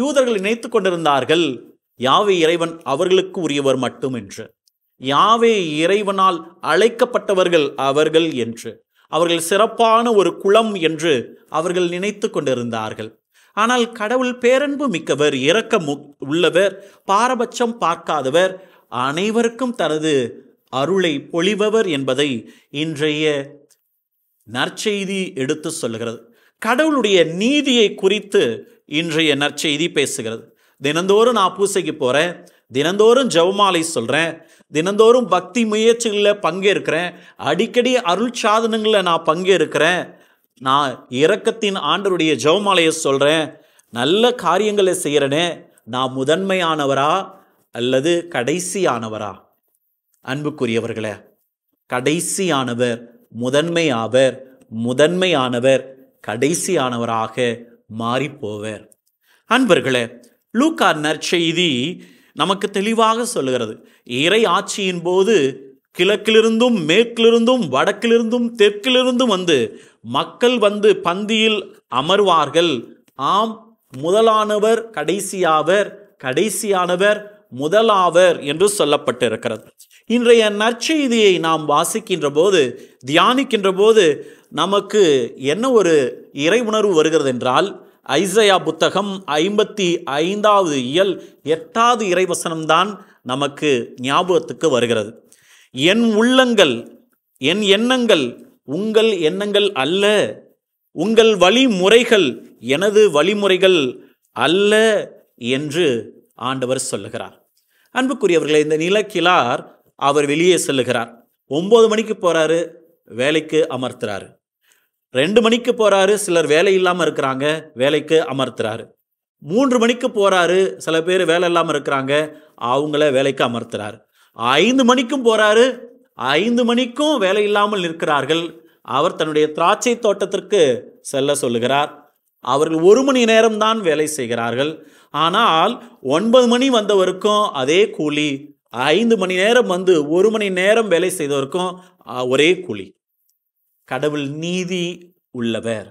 யூதர்கள் நினைத்து கொண்டிருந்தார்கள் யாவே இறைவன் அவர்களுக்கு உரியவர் மட்டும் என்று யாவே இறைவனால் அழைக்கப்பட்டவர்கள் அவர்கள் என்று அவர்கள் சிறப்பான ஒரு குளம் என்று அவர்கள் நினைத்து கொண்டிருந்தார்கள் ஆனால் கடவுள் பேரன்பு மிக்கவர் இறக்க உள்ளவர் பாரபட்சம் பார்க்காதவர் அனைவருக்கும் தனது அருளை பொழிபவர் என்பதை இன்றைய நற்செய்தி எடுத்து சொல்கிறது கடவுளுடைய நீதியை குறித்து இன்றைய நற்செய்தி பேசுகிறது தினந்தோறும் நான் பூசைக்கு போகிறேன் தினந்தோறும் ஜவுமாலை சொல்கிறேன் தினந்தோறும் பக்தி முயற்சிகளில் பங்கேற்கிறேன் அடிக்கடி அருள் சாதனங்களில் நான் பங்கேற்கிறேன் நான் இரக்கத்தின் ஆண்டருடைய ஜவுமாலையை சொல்கிறேன் நல்ல காரியங்களை செய்கிறனே நான் முதன்மையானவரா அல்லது கடைசியானவரா அன்புக்குரியவர்களே கடைசியானவர் முதன்மையாவர் முதன்மையானவர் கடைசியானவராக மாறிப்போவர் அன்பர்களே லூக்கா நற்செய்தி நமக்கு தெளிவாக சொல்லுகிறது இறை ஆட்சியின் போது கிழக்கிலிருந்தும் மேற்கிலிருந்தும் வடக்கிலிருந்தும் தெற்கிலிருந்தும் வந்து மக்கள் வந்து பந்தியில் அமர்வார்கள் ஆம் முதலானவர் கடைசியாவர் கடைசியானவர் முதலாவர் என்று சொல்லப்பட்டிருக்கிறது இன்றைய நற்செய்தியை நாம் வாசிக்கின்ற போது தியானிக்கின்ற போது நமக்கு என்ன ஒரு இறை உணர்வு வருகிறது என்றால் ஐசையா புத்தகம் ஐம்பத்தி ஐந்தாவது இயல் எட்டாவது இறைவசனம்தான் நமக்கு ஞாபகத்துக்கு வருகிறது என் உள்ளங்கள் என் எண்ணங்கள் உங்கள் எண்ணங்கள் அல்ல உங்கள் வழிமுறைகள் எனது வழிமுறைகள் அல்ல என்று ஆண்டவர் சொல்லுகிறார் அன்புக்குரியவர்களை இந்த நிலக்கிலார் அவர் வெளியே செல்லுகிறார் ஒம்பது மணிக்கு போகிறாரு வேலைக்கு அமர்த்துறாரு ரெண்டு மணிக்கு போகிறாரு சிலர் வேலை இல்லாமல் இருக்கிறாங்க வேலைக்கு அமர்த்துறாரு மூன்று மணிக்கு போகிறாரு சில பேர் வேலை இல்லாமல் இருக்கிறாங்க அவங்கள வேலைக்கு அமர்த்துறாரு ஐந்து மணிக்கும் போகிறாரு ஐந்து மணிக்கும் வேலை இல்லாமல் நிற்கிறார்கள் அவர் தன்னுடைய திராட்சை தோட்டத்திற்கு செல்ல சொல்லுகிறார் அவர்கள் ஒரு மணி நேரம்தான் வேலை செய்கிறார்கள் ஆனால் ஒன்பது மணி வந்தவருக்கும் அதே கூலி ஐந்து மணி நேரம் வந்து ஒரு மணி நேரம் வேலை செய்தவருக்கும் ஒரே கூலி கடவுள் நீதி உள்ளவர்